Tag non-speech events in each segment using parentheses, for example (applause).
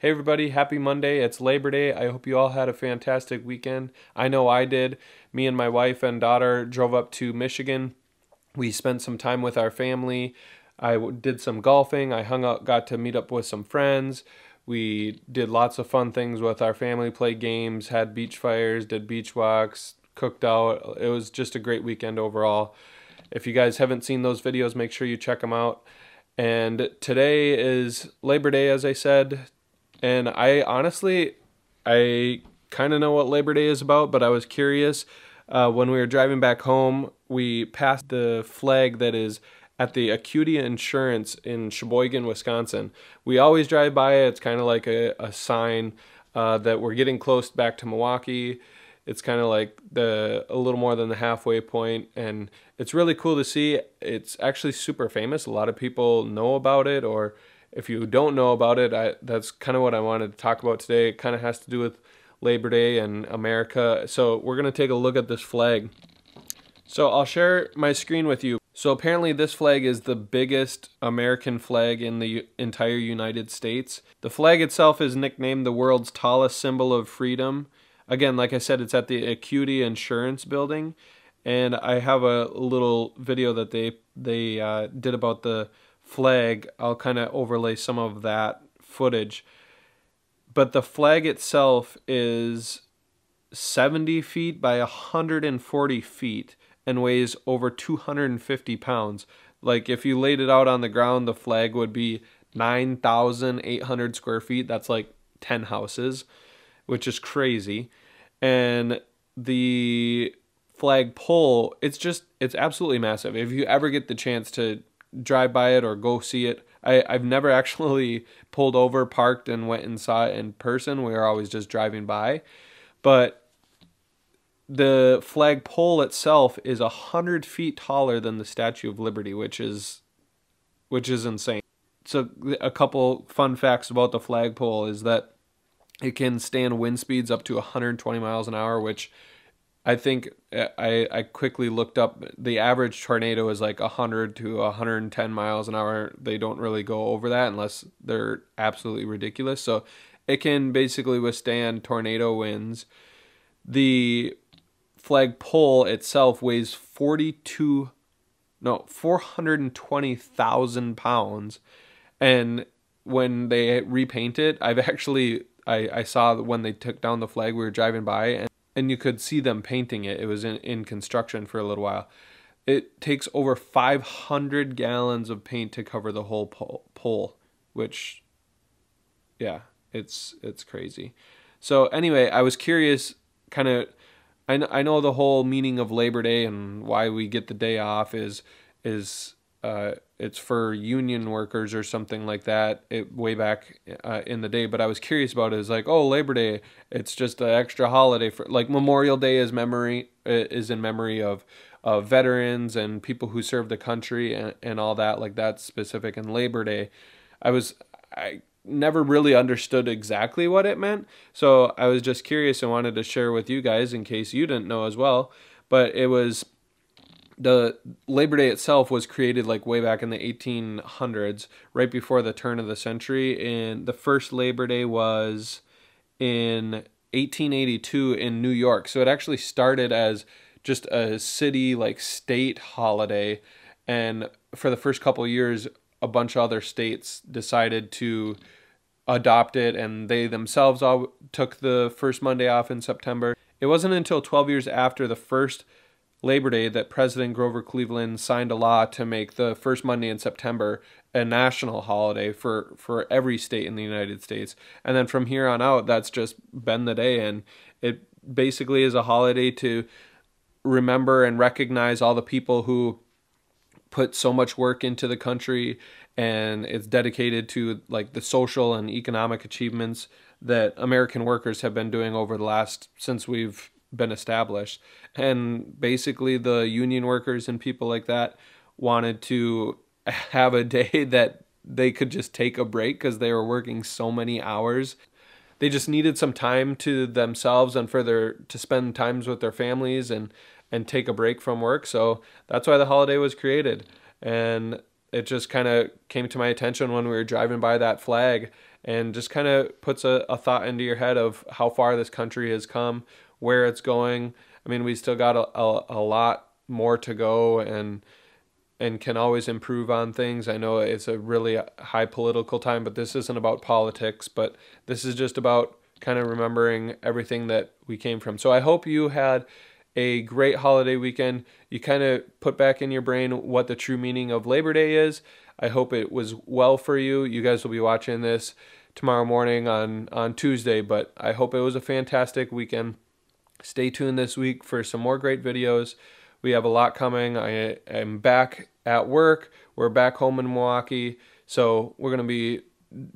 Hey, everybody, happy Monday. It's Labor Day. I hope you all had a fantastic weekend. I know I did. Me and my wife and daughter drove up to Michigan. We spent some time with our family. I did some golfing. I hung out, got to meet up with some friends. We did lots of fun things with our family, played games, had beach fires, did beach walks, cooked out. It was just a great weekend overall. If you guys haven't seen those videos, make sure you check them out. And today is Labor Day, as I said. And I honestly, I kind of know what Labor Day is about, but I was curious. Uh, when we were driving back home, we passed the flag that is at the Acutia Insurance in Sheboygan, Wisconsin. We always drive by it. It's kind of like a, a sign uh, that we're getting close back to Milwaukee. It's kind of like the a little more than the halfway point, and it's really cool to see. It's actually super famous. A lot of people know about it or if you don't know about it, I, that's kind of what I wanted to talk about today. It kind of has to do with Labor Day and America. So we're going to take a look at this flag. So I'll share my screen with you. So apparently this flag is the biggest American flag in the entire United States. The flag itself is nicknamed the world's tallest symbol of freedom. Again, like I said, it's at the Acuity Insurance Building. And I have a little video that they, they uh, did about the flag, I'll kind of overlay some of that footage. But the flag itself is 70 feet by 140 feet and weighs over 250 pounds. Like if you laid it out on the ground, the flag would be 9,800 square feet. That's like 10 houses, which is crazy. And the flag pole. it's just, it's absolutely massive. If you ever get the chance to drive by it or go see it. I, I've never (laughs) actually pulled over, parked, and went and saw it in person. We were always just driving by. But the flagpole itself is a hundred feet taller than the Statue of Liberty, which is which is insane. So a couple fun facts about the flagpole is that it can stand wind speeds up to 120 miles an hour, which I think uh, I, I quickly looked up the average tornado is like 100 to 110 miles an hour. They don't really go over that unless they're absolutely ridiculous. So it can basically withstand tornado winds. The flagpole itself weighs 42 no 420,000 pounds and when they repaint it I've (laughs) actually I, I saw when they took down the flag we were driving by and and you could see them painting it. It was in, in construction for a little while. It takes over 500 gallons of paint to cover the whole pole, which, yeah, it's it's crazy. So anyway, I was curious, kind of. I know, I know the whole meaning of Labor Day and why we get the day off is is uh, it's for union workers or something like that it, way back uh, in the day but i was curious about it is like oh labor day it's just an extra holiday for like memorial day is memory uh, is in memory of of veterans and people who serve the country and, and all that like that's specific and labor day i was i never really understood exactly what it meant so i was just curious and wanted to share with you guys in case you didn't know as well but it was the Labor Day itself was created like way back in the 1800s, right before the turn of the century. And the first Labor Day was in 1882 in New York. So it actually started as just a city, like state holiday. And for the first couple years, a bunch of other states decided to adopt it, and they themselves all took the first Monday off in September. It wasn't until 12 years after the first Labor Day that President Grover Cleveland signed a law to make the first Monday in September a national holiday for for every state in the United States. And then from here on out, that's just been the day, and it basically is a holiday to remember and recognize all the people who put so much work into the country and it's dedicated to like the social and economic achievements that American workers have been doing over the last since we've been established. And basically, the union workers and people like that wanted to (laughs) have a day (laughs) that they could just take a break because they were working so many hours. They just needed some time to themselves and for their to spend times with their families and and take a break from work. So that's why the holiday was created. And it just kind of came to my attention when we were driving by that flag and just kind of puts a, a, thought into your head of how far this country has come where it's going. I mean, we still got a, a, a lot more to go and and can always improve on things. I know it's a really high political time, but this isn't about politics, but this is just about kind of remembering everything that we came from. So I hope you had a great holiday weekend. You kind of put back in your brain what the true meaning of Labor Day is. I hope it was well for you. You guys will be watching this tomorrow morning on on Tuesday, but I hope it was a fantastic weekend. Stay tuned this week for some more great videos. We have a lot coming. I am back at work. We're back home in Milwaukee. So we're going to be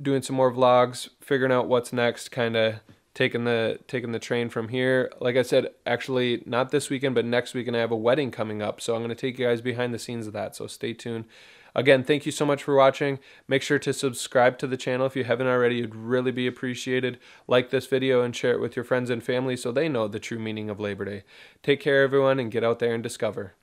doing some more vlogs, figuring out what's next, kind of taking the taking the train from here. Like I said, actually not this weekend, but next weekend I have a wedding coming up. So I'm going to take you guys behind the scenes of that. So stay tuned. Again, thank you so much for watching. Make sure to subscribe to the channel if you haven't already. It'd really be appreciated. Like this video and share it with your friends and family so they know the true meaning of Labor Day. Take care, everyone, and get out there and discover.